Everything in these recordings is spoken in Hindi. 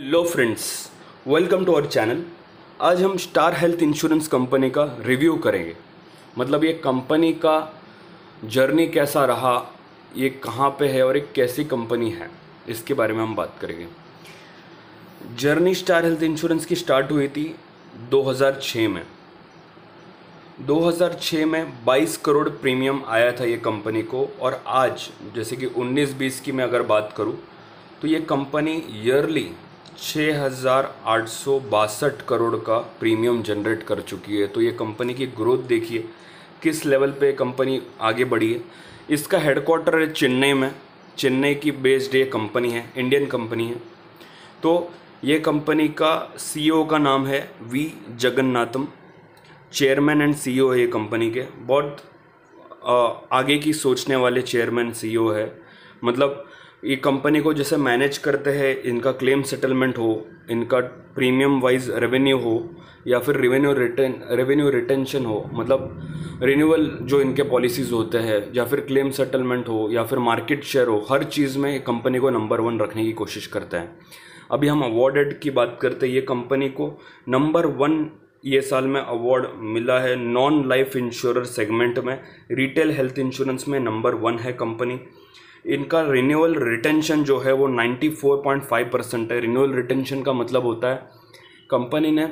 hello friends welcome to our channel आज हम स्टार हेल्थ इंश्योरेंस कंपनी का रिव्यू करेंगे मतलब ये कंपनी का जर्नी कैसा रहा ये कहाँ पे है और एक कैसी कंपनी है इसके बारे में हम बात करेंगे जर्नी स्टार हेल्थ इंश्योरेंस की स्टार्ट हुई थी 2006 में 2006 में 22 करोड़ प्रीमियम आया था ये कंपनी को और आज जैसे कि 19-20 की मैं अगर बात करूँ तो ये कंपनी ईयरली छः हज़ार आठ सौ बासठ करोड़ का प्रीमियम जनरेट कर चुकी है तो ये कंपनी की ग्रोथ देखिए किस लेवल पे कंपनी आगे बढ़ी है इसका हेडक्वार्टर है चेन्नई में चेन्नई की बेस्ड ये कंपनी है इंडियन कंपनी है तो ये कंपनी का सीईओ e का नाम है V Jagannatham chairman and CEO है ये कंपनी के बहुत आगे की सोचने वाले चेयरमैन सीईओ e है मतलब ये कंपनी को जैसे मैनेज करते हैं इनका क्लेम सेटलमेंट हो इनका प्रीमियम वाइज रेवेन्यू हो या फिर रेवेन्यू रिटेन रेवेन्यू रिटेंशन हो मतलब रिन्यूअल जो इनके पॉलिसीज़ होते हैं या फिर क्लेम सेटलमेंट हो या फिर मार्केट शेयर हो हर चीज़ में कंपनी को नंबर वन रखने की कोशिश करते हैं अभी हम अवार्डेड की बात करते हैं ये कंपनी को नंबर वन ये साल में अवार्ड मिला है नॉन लाइफ इंश्योरर सेगमेंट में रिटेल हेल्थ इंश्योरेंस में नंबर वन है कंपनी इनका रिन्यूअल रिटेंशन जो है वो 94.5 परसेंट है रिन्यूअल रिटेंशन का मतलब होता है कंपनी ने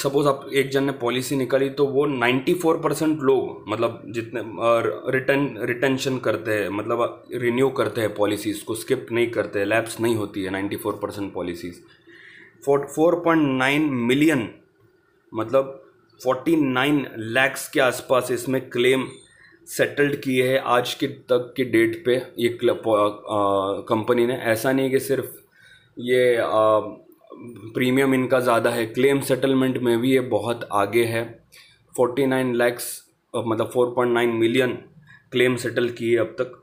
सपोज आप एक जन ने पॉलिसी निकाली तो वो 94 परसेंट लोग मतलब जितने रिटर्न uh, रिटेंशन करते हैं मतलब रिन्यू करते हैं पॉलिसीज़ को स्किप नहीं करते हैं लैप्स नहीं होती है 94 percent policies four four point nine million मतलब फोर्टी नाइन लैक्स के आसपास इसमें क्लेम सेटल्ड किए हैं आज के तक के डेट पे ये क्लब कंपनी ने ऐसा नहीं कि सिर्फ ये आ, प्रीमियम इनका ज़्यादा है क्लेम सेटलमेंट में भी ये बहुत आगे है फोर्टी नाइन लैक्स मतलब four point nine million claim settle किए अब तक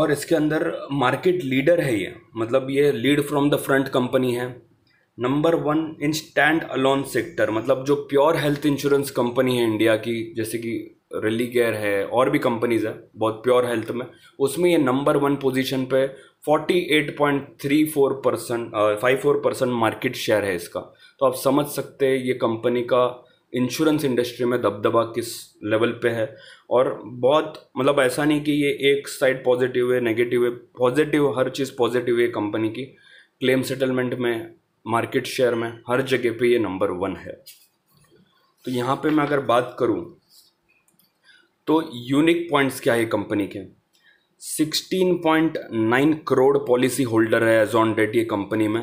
और इसके अंदर मार्केट लीडर है ये मतलब ये lead from the front company है number one in stand alone sector मतलब जो प्योर हेल्थ इंश्योरेंस कंपनी है इंडिया की जैसे कि रिली केयर है और भी कंपनीज है बहुत प्योर हेल्थ में उसमें ये नंबर वन पोजीशन पे 48.34 percent five four percent market share है इसका तो आप समझ सकते हैं ये कंपनी का इंश्योरेंस इंडस्ट्री में दबदबा किस लेवल पे है और बहुत मतलब ऐसा नहीं कि ये एक साइड पॉजिटिव है नेगेटिव है पॉजिटिव हर चीज़ पॉजिटिव है कंपनी की क्लेम सेटलमेंट में मार्केट शेयर में हर जगह पे ये नंबर वन है तो यहाँ पे मैं अगर बात करूँ तो यूनिक पॉइंट्स क्या है कंपनी के 16.9 करोड़ पॉलिसी होल्डर है एजॉन डेट ये कंपनी में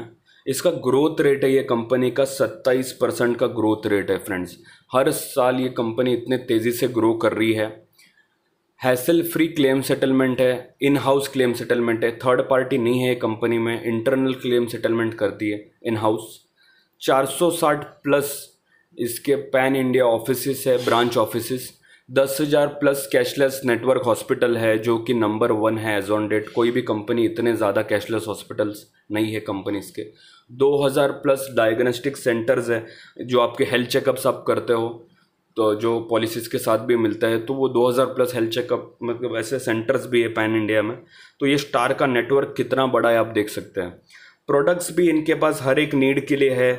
इसका ग्रोथ रेट है ये कंपनी का 27 परसेंट का ग्रोथ रेट है फ्रेंड्स हर साल ये कंपनी इतने तेज़ी से ग्रो कर रही है हैसल फ्री क्लेम सेटलमेंट है इन हाउस क्लेम सेटलमेंट है थर्ड पार्टी नहीं है ये कंपनी में इंटरनल क्लेम सेटलमेंट करती है इन हाउस 460 प्लस इसके पैन इंडिया ऑफिसेस है ब्रांच ऑफिसेस दस हज़ार प्लस कैशलेस नेटवर्क हॉस्पिटल है जो कि नंबर वन है एज ऑन डेट कोई भी कंपनी इतने ज़्यादा कैशलेस हॉस्पिटल्स नहीं है कंपनीज के दो हज़ार प्लस डायग्नोस्टिक सेंटर्स हैं जो आपके हेल्थ चेकअप्स आप करते हो तो जो पॉलिसीज़ के साथ भी मिलता है तो वो 2000 प्लस हेल्थ चेकअप मतलब ऐसे सेंटर्स भी है पैन इंडिया में तो ये स्टार का नेटवर्क कितना बड़ा है आप देख सकते हैं प्रोडक्ट्स भी इनके पास हर एक नीड के लिए है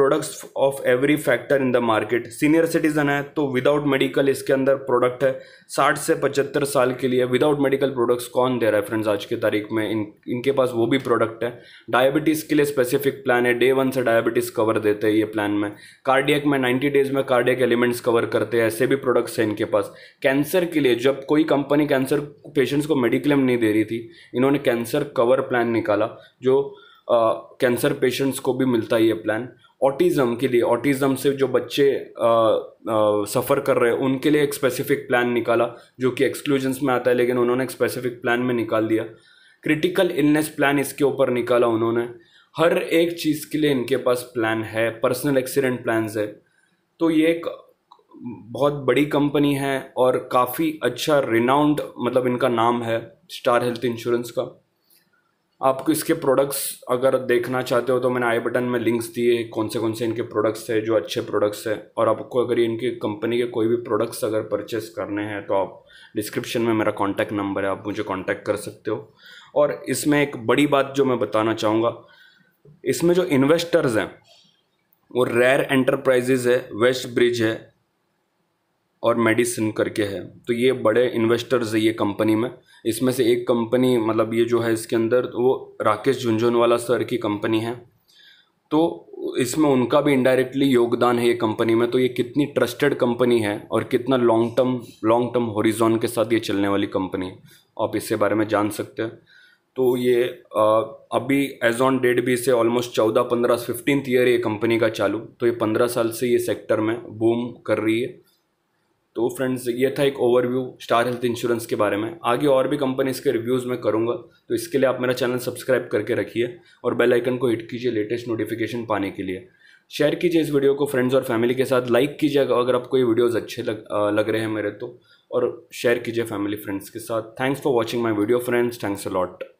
products of every factor in the market senior citizen है तो विदाउट मेडिकल इसके अंदर प्रोडक्ट है साठ से पचहत्तर साल के लिए विदाउट मेडिकल प्रोडक्ट्स कौन दे रहा है फ्रेंड्स आज की तारीख में इन इनके पास वो भी प्रोडक्ट है डायबिटीज़ के लिए स्पेसिफिक प्लान है डे वन से डायबिटीज़ कवर देते हैं ये प्लान में कार्डियक में नाइन्टी डेज में कार्डियक एलिमेंट्स कवर करते हैं ऐसे भी प्रोडक्ट्स हैं इनके पास कैंसर के लिए जब कोई कंपनी कैंसर पेशेंट्स को मेडिक्लेम नहीं दे रही थी इन्होंने कैंसर कवर प्लान निकाला जो कैंसर uh, पेशेंट्स को भी मिलता है ये प्लान ऑटिज़म के लिए ऑटिज़म से जो बच्चे सफ़र कर रहे हैं उनके लिए एक स्पेसिफिक प्लान निकाला जो कि एक्सक्लूजन्स में आता है लेकिन उन्होंने एक स्पेसिफिक प्लान में निकाल दिया क्रिटिकल इलनेस प्लान इसके ऊपर निकाला उन्होंने हर एक चीज़ के लिए इनके पास प्लान है पर्सनल एक्सीडेंट प्लान है तो ये एक बहुत बड़ी कंपनी है और काफ़ी अच्छा रिनाउंड मतलब इनका नाम है स्टार हेल्थ इंश्योरेंस का आपको इसके प्रोडक्ट्स अगर देखना चाहते हो तो मैंने आई बटन में लिंक्स दिए कौन से कौन से इनके प्रोडक्ट्स थे जो अच्छे प्रोडक्ट्स हैं और आपको अगर इनके कंपनी के कोई भी प्रोडक्ट्स अगर परचेस करने हैं तो आप डिस्क्रिप्शन में, में मेरा कॉन्टैक्ट नंबर है आप मुझे कॉन्टैक्ट कर सकते हो और इसमें एक बड़ी बात जो मैं बताना चाहूँगा इसमें जो इन्वेस्टर्स हैं वो रेयर एंटरप्राइजेज है वेस्ट ब्रिज है और मेडिसिन करके है तो ये बड़े इन्वेस्टर्स है ये कंपनी में इसमें से एक कंपनी मतलब ये जो है इसके अंदर तो वो राकेश झुंझुनवाला सर की कंपनी है तो इसमें उनका भी इनडायरेक्टली योगदान है ये कंपनी में तो ये कितनी ट्रस्टेड कंपनी है और कितना long term long term horizon के साथ ये चलने वाली कंपनी है आप इसके बारे में जान सकते हैं तो ये आ, अभी एज ऑन डेट भी इसे ऑलमोस्ट चौदह पंद्रह फिफ्टीन ईयर ये कंपनी का चालू तो ये पंद्रह साल से ये सेक्टर में बूम कर रही है तो फ्रेंड्स ये था एक ओवरव्यू स्टार हेल्थ इंश्योरेंस के बारे में आगे और भी कंपनीज के रिव्यूज़ मैं करूँगा तो इसके लिए आप मेरा चैनल सब्सक्राइब करके रखिए और बेल आइकन को हिट कीजिए लेटेस्ट नोटिफिकेशन पाने के लिए शेयर कीजिए इस वीडियो को फ्रेंड्स और फैमिली के साथ लाइक कीजिए अगर आपको ये वीडियोज़ अच्छे लग लग रहे हैं मेरे तो और शेयर कीजिए फैमिली फ्रेंड्स के साथ thanks for watching my video friends thanks a lot